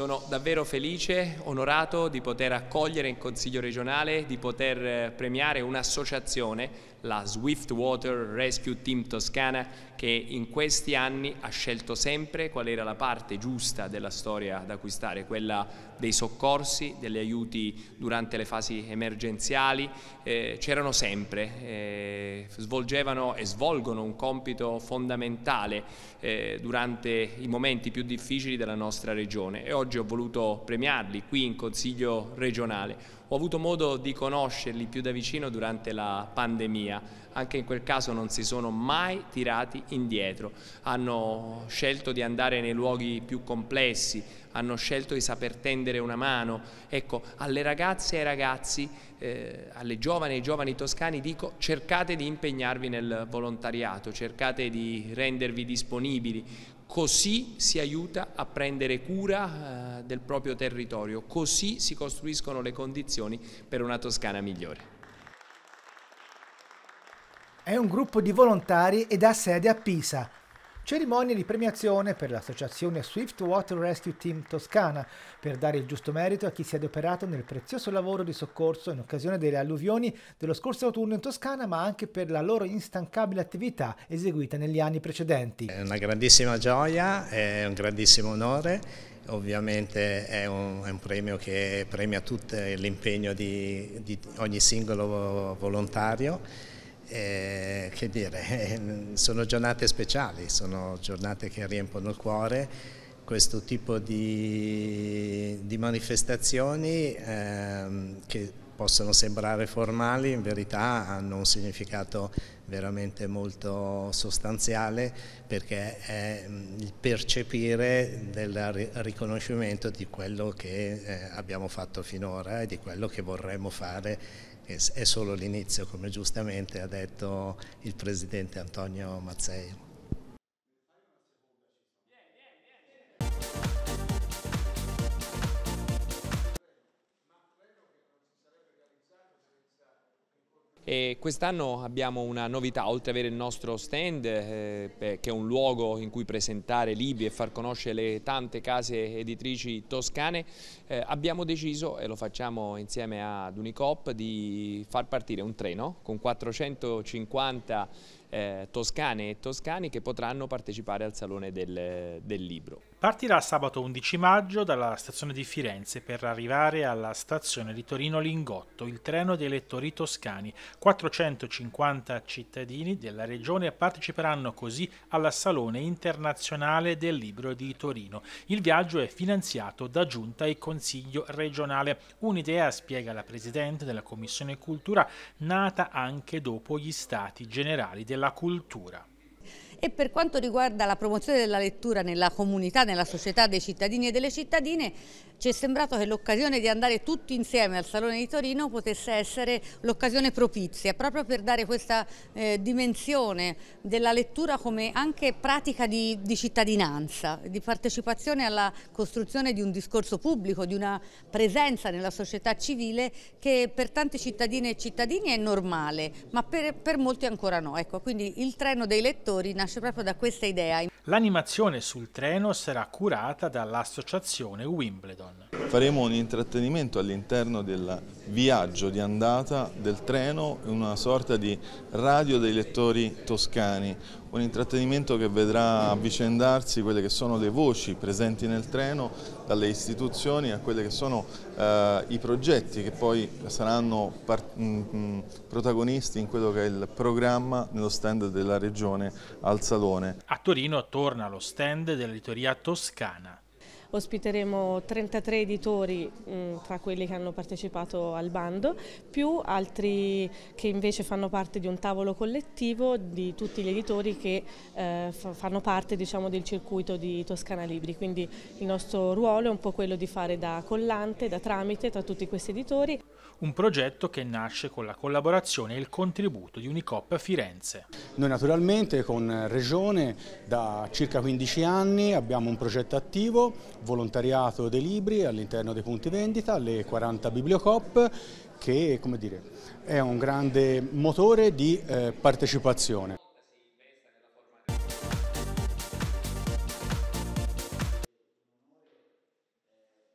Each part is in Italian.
Sono davvero felice, onorato di poter accogliere in Consiglio regionale, di poter eh, premiare un'associazione, la Swift Water Rescue Team Toscana, che in questi anni ha scelto sempre qual era la parte giusta della storia da acquistare, quella dei soccorsi, degli aiuti durante le fasi emergenziali, eh, c'erano sempre, eh, svolgevano e svolgono un compito fondamentale eh, durante i momenti più difficili della nostra regione e oggi oggi ho voluto premiarli qui in Consiglio regionale. Ho avuto modo di conoscerli più da vicino durante la pandemia, anche in quel caso non si sono mai tirati indietro, hanno scelto di andare nei luoghi più complessi, hanno scelto di saper tendere una mano. Ecco, alle ragazze e ai ragazzi, eh, alle giovani e ai giovani toscani dico cercate di impegnarvi nel volontariato, cercate di rendervi disponibili, Così si aiuta a prendere cura eh, del proprio territorio, così si costruiscono le condizioni per una Toscana migliore. È un gruppo di volontari ed ha sede a Pisa, Cerimonia di premiazione per l'associazione Swift Water Rescue Team Toscana per dare il giusto merito a chi si è adoperato nel prezioso lavoro di soccorso in occasione delle alluvioni dello scorso autunno in Toscana, ma anche per la loro instancabile attività eseguita negli anni precedenti. È una grandissima gioia, è un grandissimo onore ovviamente è un, è un, premio che premia tutto l'impegno di, di ogni singolo volontario eh, che dire, eh, sono giornate speciali, sono giornate che riempiono il cuore, questo tipo di, di manifestazioni ehm, che possono sembrare formali, in verità hanno un significato veramente molto sostanziale perché è mm, il percepire del riconoscimento di quello che eh, abbiamo fatto finora e di quello che vorremmo fare è solo l'inizio, come giustamente ha detto il Presidente Antonio Mazzei. quest'anno abbiamo una novità, oltre ad avere il nostro stand, eh, che è un luogo in cui presentare libri e far conoscere le tante case editrici toscane, eh, abbiamo deciso, e lo facciamo insieme ad Unicop, di far partire un treno con 450 eh, toscane e toscani che potranno partecipare al Salone del, del Libro. Partirà sabato 11 maggio dalla stazione di Firenze per arrivare alla stazione di Torino Lingotto il treno dei lettori toscani. 450 cittadini della regione parteciperanno così alla Salone Internazionale del Libro di Torino. Il viaggio è finanziato da Giunta e Consiglio regionale. Un'idea, spiega la Presidente della Commissione Cultura, nata anche dopo gli Stati Generali della Cultura. E per quanto riguarda la promozione della lettura nella comunità, nella società dei cittadini e delle cittadine, ci è sembrato che l'occasione di andare tutti insieme al Salone di Torino potesse essere l'occasione propizia, proprio per dare questa eh, dimensione della lettura come anche pratica di, di cittadinanza, di partecipazione alla costruzione di un discorso pubblico, di una presenza nella società civile che per tanti cittadine e cittadini è normale, ma per, per molti ancora no. Ecco, quindi il treno dei lettori nasce nasce proprio da questa idea. L'animazione sul treno sarà curata dall'associazione Wimbledon faremo un intrattenimento all'interno del viaggio di andata del treno, una sorta di radio dei lettori toscani, un intrattenimento che vedrà avvicendarsi quelle che sono le voci presenti nel treno, dalle istituzioni a quelli che sono eh, i progetti che poi saranno mh, mm, mm, protagonisti in quello che è il programma nello stand della Regione al Salone. A Torino torna lo stand dell'editoria toscana ospiteremo 33 editori mh, mm, tra quelli che hanno partecipato al bando, più altri che invece fanno parte di un tavolo collettivo di tutti gli editori che eh, fanno parte diciamo, del circuito di Toscana Libri, quindi il nostro ruolo è un po' quello di fare da collante, da tramite tra tutti questi editori. Un progetto che nasce con la collaborazione e il contributo di Unicop Firenze. Noi naturalmente con Regione da circa 15 anni abbiamo un progetto attivo volontariato dei libri all'interno dei punti vendita, le 40 bibliocop che come dire, è un grande motore di eh, partecipazione.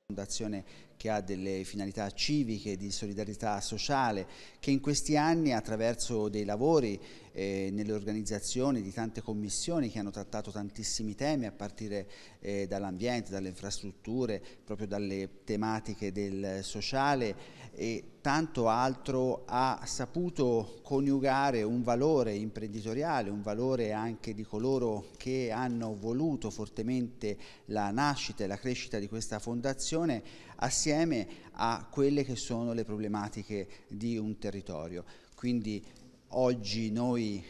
Fondazione che ha delle finalità civiche, di solidarietà sociale, che in questi anni attraverso dei lavori eh, nelle organizzazioni di tante commissioni che hanno trattato tantissimi temi a partire eh, dall'ambiente, dalle infrastrutture, proprio dalle tematiche del sociale e tanto altro ha saputo coniugare un valore imprenditoriale, un valore anche di coloro che hanno voluto fortemente la nascita e la crescita di questa fondazione assieme a quelle che sono le problematiche di un territorio. Quindi oggi noi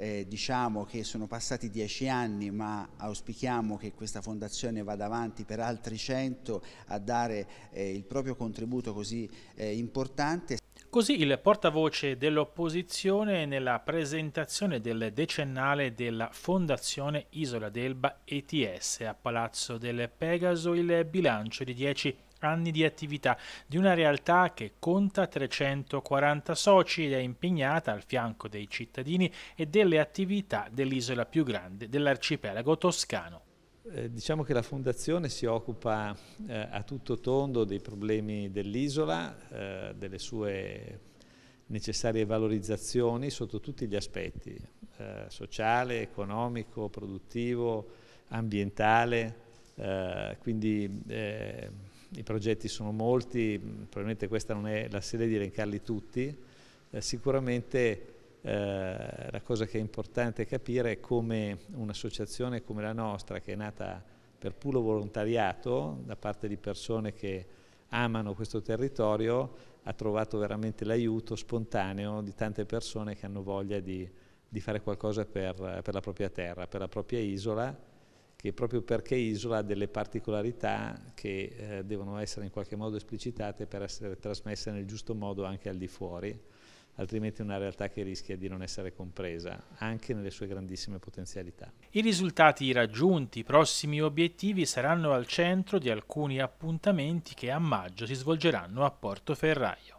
eh, diciamo che sono passati dieci anni ma auspichiamo che questa fondazione vada avanti per altri cento a dare eh, il proprio contributo così eh, importante. Così il portavoce dell'opposizione nella presentazione del decennale della Fondazione Isola d'Elba ETS a Palazzo del Pegaso il bilancio di 10 anni di attività di una realtà che conta 340 soci ed è impegnata al fianco dei cittadini e delle attività dell'isola più grande dell'arcipelago toscano. Eh, diciamo che la Fondazione si occupa eh, a tutto tondo dei problemi dell'isola, eh, delle sue necessarie valorizzazioni sotto tutti gli aspetti, eh, sociale, economico, produttivo, ambientale, eh, quindi i progetti sono molti, mm, probabilmente questa non è la sede di elencarli tutti, eh, sicuramente eh, la cosa che è importante capire è come un'associazione come la nostra, che è nata per puro volontariato da parte di persone che amano questo territorio, ha trovato veramente l'aiuto spontaneo di tante persone che hanno voglia di, di fare qualcosa per, per la propria terra, per la propria isola che proprio perché isola ha delle particolarità che eh, devono essere in qualche modo esplicitate per essere trasmesse nel giusto modo anche al di fuori, altrimenti è una realtà che rischia di non essere compresa, anche nelle sue grandissime potenzialità. I risultati raggiunti, i prossimi obiettivi, saranno al centro di alcuni appuntamenti che a maggio si svolgeranno a Portoferraio.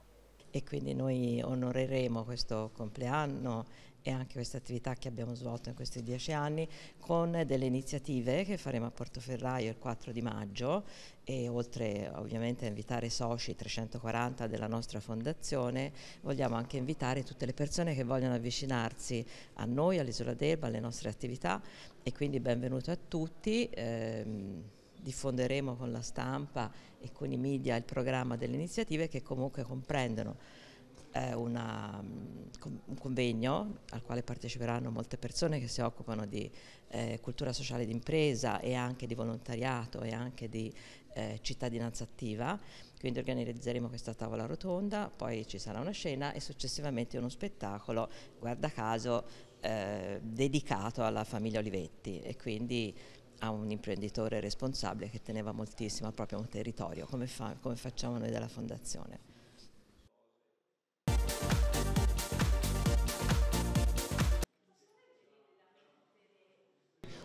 E quindi noi onoreremo questo compleanno e anche queste attività che abbiamo svolto in questi dieci anni con delle iniziative che faremo a Portoferraio il 4 di maggio e oltre ovviamente a invitare i soci 340 della nostra fondazione vogliamo anche invitare tutte le persone che vogliono avvicinarsi a noi, all'Isola d'Elba, alle nostre attività e quindi benvenuto a tutti. Ehm, diffonderemo con la stampa e con i media il programma delle iniziative che comunque comprendono una, un convegno al quale parteciperanno molte persone che si occupano di eh, cultura sociale d'impresa e anche di volontariato e anche di eh, cittadinanza attiva, quindi organizzeremo questa tavola rotonda, poi ci sarà una scena e successivamente uno spettacolo, guarda caso, eh, dedicato alla famiglia Olivetti e quindi a un imprenditore responsabile che teneva moltissimo proprio un territorio, come, fa, come facciamo noi della Fondazione.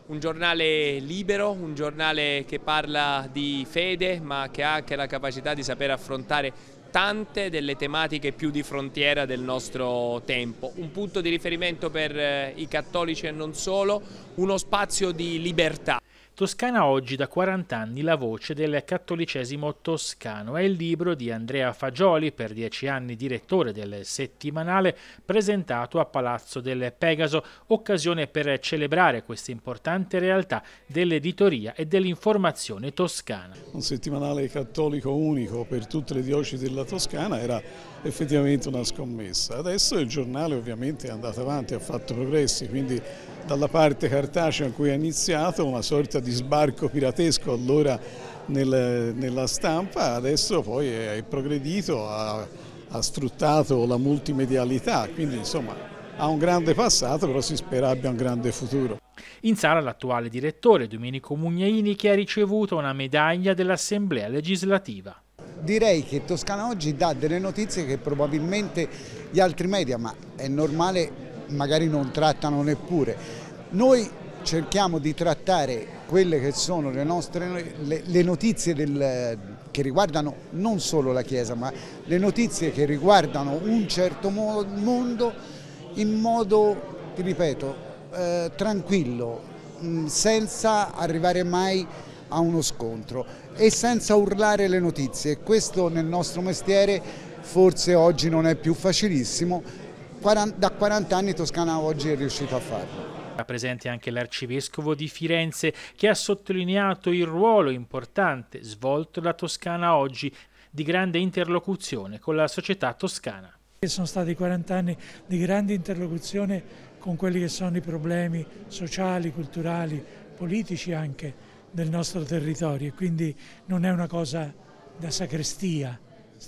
un giornale libero, un giornale che parla di fede ma che ha anche la capacità di saper affrontare tante delle tematiche più di frontiera del nostro tempo, un punto di riferimento per eh, i cattolici e non solo, uno spazio di libertà. Toscana oggi da 40 anni la voce del cattolicesimo toscano è il libro di Andrea Fagioli, per dieci anni direttore del settimanale, presentato a Palazzo del Pegaso, occasione per celebrare questa importante realtà dell'editoria e dell'informazione toscana. Un settimanale cattolico unico per tutte le diocesi della Toscana era effettivamente una scommessa. Adesso il giornale ovviamente è andato avanti, ha fatto progressi, quindi dalla parte cartacea in cui ha iniziato una sorta di sbarco piratesco allora nel, nella stampa, adesso poi è, progredito, ha, ha sfruttato la multimedialità, quindi insomma ha un grande passato, però si spera abbia un grande futuro. In sala l'attuale direttore Domenico Mugnaini che ha ricevuto una medaglia dell'Assemblea legislativa direi che Toscana Oggi dà delle notizie che probabilmente gli altri media, ma è normale, magari non trattano neppure. Noi cerchiamo di trattare quelle che sono le, nostre, le, le notizie del, che riguardano non solo la Chiesa, ma le notizie che riguardano un certo mondo in modo, ti ripeto, eh, tranquillo, mm, senza arrivare mai a uno scontro e senza urlare le notizie. Questo nel nostro mestiere forse oggi non è più facilissimo, da 40 anni Toscana oggi è riuscita a farlo. Presente anche l'arcivescovo di Firenze che ha sottolineato il ruolo importante svolto da Toscana oggi di grande interlocuzione con la società toscana. Sono stati 40 anni di grande interlocuzione con quelli che sono i problemi sociali, culturali, politici anche del nostro territorio, e quindi non è una cosa da sacrestia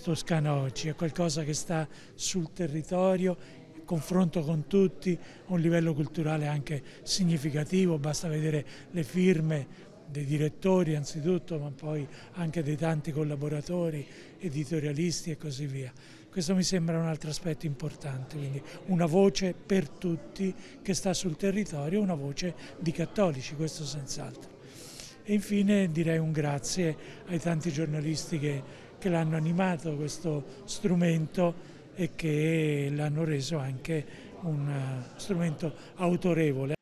Toscana oggi, è qualcosa che sta sul territorio, confronto con tutti, un livello culturale anche significativo, basta vedere le firme dei direttori anzitutto, ma poi anche dei tanti collaboratori, editorialisti e così via. Questo mi sembra un altro aspetto importante, quindi una voce per tutti che sta sul territorio, una voce di cattolici, questo senz'altro. E infine direi un grazie ai tanti giornalisti che, che l'hanno animato questo strumento e che l'hanno reso anche un eh, strumento autorevole.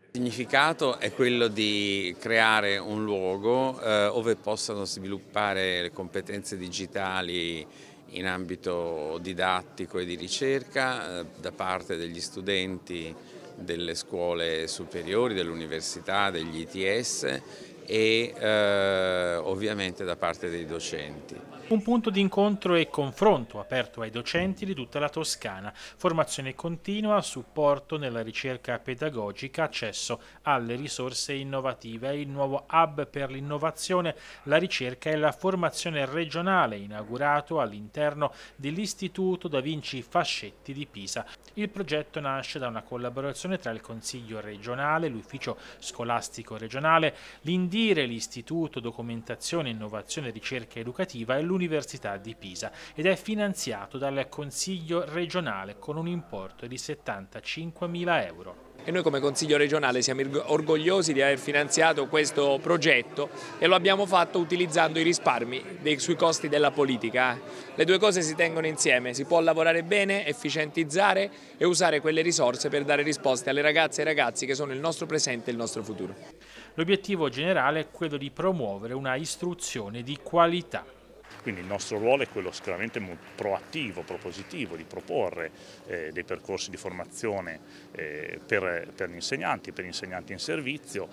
Il significato è quello di creare un luogo eh, dove possano sviluppare le competenze digitali in ambito didattico e di ricerca eh, da parte degli studenti delle scuole superiori, dell'università, degli ITS e eh, ovviamente da parte dei docenti. Un punto di incontro e confronto aperto ai docenti di tutta la Toscana, formazione continua, supporto nella ricerca pedagogica, accesso alle risorse innovative, il nuovo hub per l'innovazione, la ricerca e la formazione regionale inaugurato all'interno dell'Istituto Da Vinci Fascetti di Pisa. Il progetto nasce da una collaborazione tra il Consiglio regionale, l'Ufficio scolastico regionale, l'indirizzo Indire, l'Istituto Documentazione, Innovazione e Ricerca Educativa e l'Università di Pisa ed è finanziato dal Consiglio regionale con un importo di 75.000 euro. E noi come Consiglio regionale siamo orgogliosi di aver finanziato questo progetto e lo abbiamo fatto utilizzando i risparmi dei, sui costi della politica. Le due cose si tengono insieme, si può lavorare bene, efficientizzare e usare quelle risorse per dare risposte alle ragazze e ai ragazzi che sono il nostro presente e il nostro futuro. L'obiettivo generale è quello di promuovere una istruzione di qualità. Quindi il nostro ruolo è quello sicuramente proattivo, propositivo, di proporre eh, dei percorsi di formazione eh, per, per gli insegnanti, per gli insegnanti in servizio,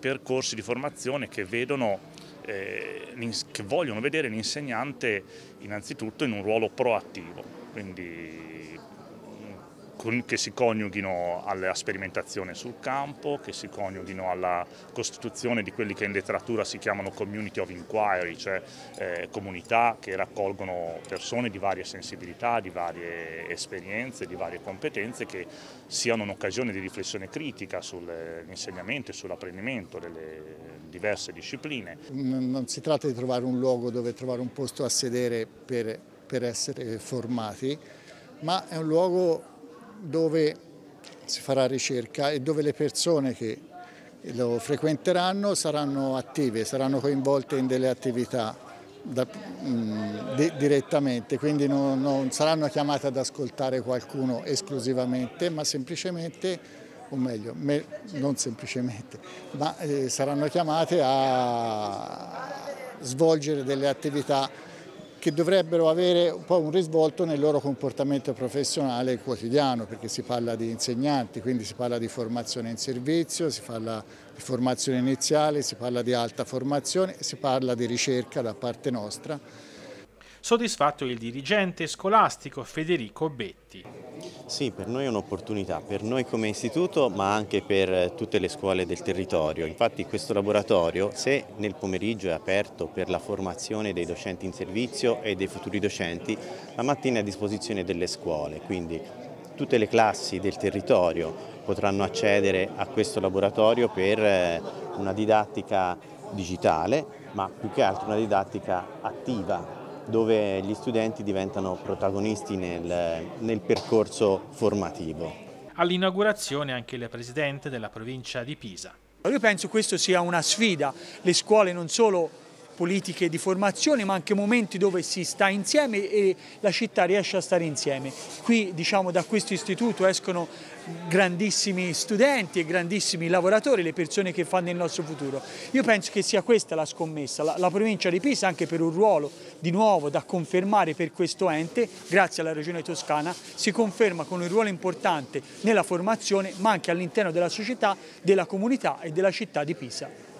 percorsi di formazione che vedono eh, che vogliono vedere l'insegnante innanzitutto in un ruolo proattivo, quindi che si coniughino alla sperimentazione sul campo, che si coniughino alla costituzione di quelli che in letteratura si chiamano community of inquiry, cioè eh, comunità che raccolgono persone di varie sensibilità, di varie esperienze, di varie competenze che siano un'occasione di riflessione critica sull'insegnamento eh, e sull'apprendimento delle diverse discipline. Non si tratta di trovare un luogo dove trovare un posto a sedere per, per essere formati, ma è un luogo dove si farà ricerca e dove le persone che lo frequenteranno saranno attive, saranno coinvolte in delle attività da, mh, di, direttamente, quindi non, non, saranno chiamate ad ascoltare qualcuno esclusivamente, ma semplicemente, o meglio, me, non semplicemente, ma eh, saranno chiamate a svolgere delle attività che dovrebbero avere un po' un risvolto nel loro comportamento professionale quotidiano, perché si parla di insegnanti, quindi si parla di formazione in servizio, si parla di formazione iniziale, si parla di alta formazione, si parla di ricerca da parte nostra. Soddisfatto il dirigente scolastico Federico Betti. Sì, per noi è un'opportunità, per noi come istituto ma anche per tutte le scuole del territorio. Infatti questo laboratorio, se nel pomeriggio è aperto per la formazione dei docenti in servizio e dei futuri docenti, la mattina è a disposizione delle scuole, quindi tutte le classi del territorio potranno accedere a questo laboratorio per eh, una didattica digitale, ma più che altro una didattica attiva dove gli studenti diventano protagonisti nel, nel percorso formativo. All'inaugurazione anche il presidente della provincia di Pisa. Io penso che questa sia una sfida, le scuole non solo politiche di formazione ma anche momenti dove si sta insieme e la città riesce a stare insieme. Qui diciamo da questo istituto escono grandissimi studenti e grandissimi lavoratori, le persone che fanno il nostro futuro. Io penso che sia questa la scommessa, la, la provincia di Pisa anche per un ruolo di nuovo da confermare per questo ente, grazie alla regione toscana, si conferma con un ruolo importante nella formazione ma anche all'interno della società, della comunità e della città di Pisa.